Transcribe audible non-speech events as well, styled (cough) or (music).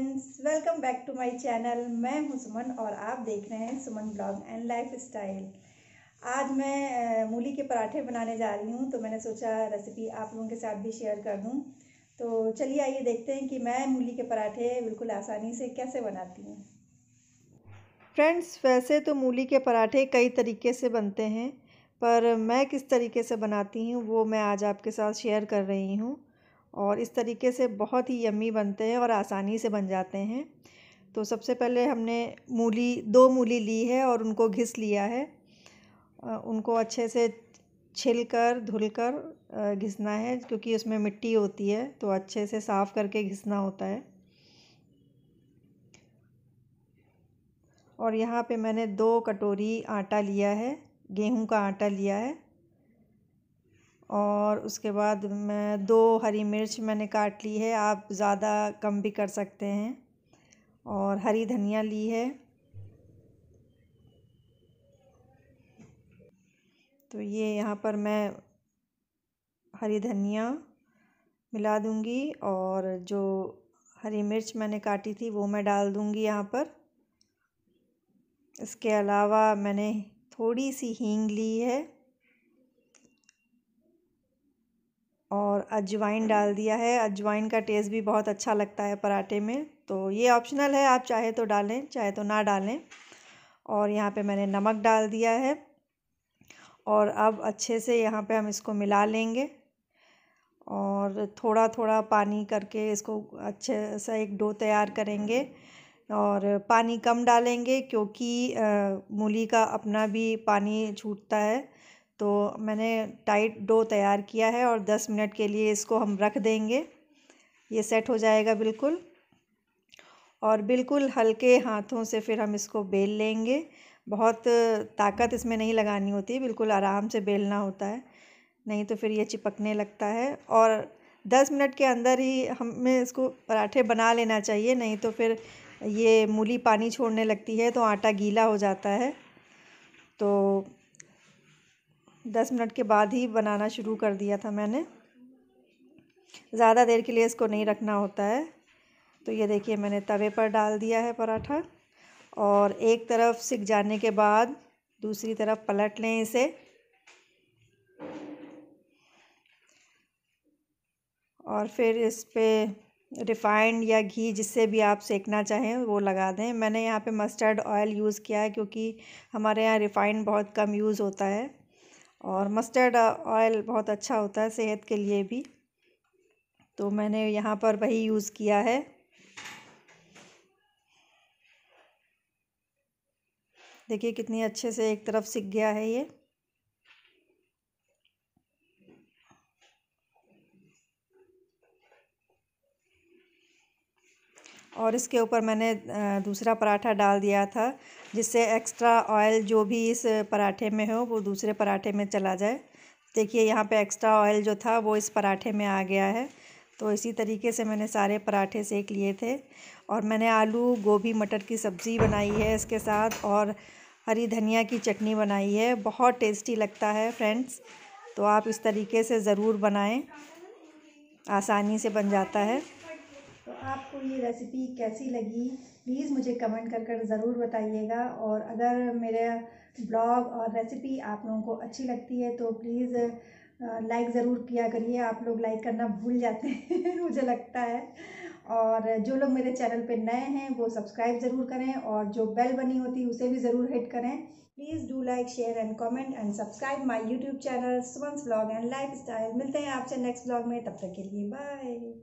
friends welcome back to my channel मैं हूं सुमन और आप देख रहे हैं Suman blog and life style आज मैं मूली के पराठे बनाने जा रही हूं तो मैंने सोचा रेसिपी आप लोगों के साथ भी शेयर कर दूं तो चलिए आइए देखते हैं कि मैं मूली के पराठे बिल्कुल आसानी से कैसे बनाती हूँ फ्रेंड्स वैसे तो मूली के पराठे कई तरीके से बनते हैं पर मैं किस तरीके से बनाती हूँ वो मैं आज आपके साथ शेयर कर रही हूँ और इस तरीके से बहुत ही यम्मी बनते हैं और आसानी से बन जाते हैं तो सबसे पहले हमने मूली दो मूली ली है और उनको घिस लिया है उनको अच्छे से छिल कर धुल कर घिसना है क्योंकि उसमें मिट्टी होती है तो अच्छे से साफ़ करके घिसना होता है और यहाँ पे मैंने दो कटोरी आटा लिया है गेहूं का आटा लिया है और उसके बाद मैं दो हरी मिर्च मैंने काट ली है आप ज़्यादा कम भी कर सकते हैं और हरी धनिया ली है तो ये यहाँ पर मैं हरी धनिया मिला दूँगी और जो हरी मिर्च मैंने काटी थी वो मैं डाल दूँगी यहाँ पर इसके अलावा मैंने थोड़ी सी हींग ली है अजवाइन डाल दिया है अजवाइन का टेस्ट भी बहुत अच्छा लगता है पराठे में तो ये ऑप्शनल है आप चाहे तो डालें चाहे तो ना डालें और यहाँ पे मैंने नमक डाल दिया है और अब अच्छे से यहाँ पे हम इसको मिला लेंगे और थोड़ा थोड़ा पानी करके इसको अच्छे सा एक डो तैयार करेंगे और पानी कम डालेंगे क्योंकि मूली का अपना भी पानी छूटता है तो मैंने टाइट डो तैयार किया है और दस मिनट के लिए इसको हम रख देंगे ये सेट हो जाएगा बिल्कुल और बिल्कुल हल्के हाथों से फिर हम इसको बेल लेंगे बहुत ताकत इसमें नहीं लगानी होती बिल्कुल आराम से बेलना होता है नहीं तो फिर ये चिपकने लगता है और दस मिनट के अंदर ही हमें इसको पराठे बना लेना चाहिए नहीं तो फिर ये मूली पानी छोड़ने लगती है तो आटा गीला हो जाता है तो दस मिनट के बाद ही बनाना शुरू कर दिया था मैंने ज़्यादा देर के लिए इसको नहीं रखना होता है तो ये देखिए मैंने तवे पर डाल दिया है पराठा और एक तरफ सिक जाने के बाद दूसरी तरफ पलट लें इसे और फिर इस पर रिफ़ाइंड या घी जिससे भी आप सेकना चाहें वो लगा दें मैंने यहाँ पे मस्टर्ड ऑयल यूज़ किया है क्योंकि हमारे यहाँ रिफ़ाइंड बहुत कम यूज़ होता है और मस्टर्ड ऑयल बहुत अच्छा होता है सेहत के लिए भी तो मैंने यहाँ पर वही यूज़ किया है देखिए कितनी अच्छे से एक तरफ सीख गया है ये और इसके ऊपर मैंने दूसरा पराठा डाल दिया था जिससे एक्स्ट्रा ऑयल जो भी इस पराठे में हो वो दूसरे पराठे में चला जाए देखिए यहाँ पे एक्स्ट्रा ऑयल जो था वो इस पराठे में आ गया है तो इसी तरीके से मैंने सारे पराठे सेक लिए थे और मैंने आलू गोभी मटर की सब्ज़ी बनाई है इसके साथ और हरी धनिया की चटनी बनाई है बहुत टेस्टी लगता है फ्रेंड्स तो आप इस तरीके से ज़रूर बनाएं आसानी से बन जाता है तो आपको ये रेसिपी कैसी लगी प्लीज़ मुझे कमेंट कर कर ज़रूर बताइएगा और अगर मेरे ब्लॉग और रेसिपी आप लोगों को अच्छी लगती है तो प्लीज़ लाइक ज़रूर किया करिए आप लोग लाइक करना भूल जाते हैं (laughs) मुझे लगता है और जो लोग मेरे चैनल पे नए हैं वो सब्सक्राइब ज़रूर करें और जो बेल बनी होती है उसे भी ज़रूर हिट करें please do like share and comment and subscribe my YouTube channel Suman's blog and life style मिलते हैं आपसे नेक्स्ट ब्लॉग में तब तक के लिए बाय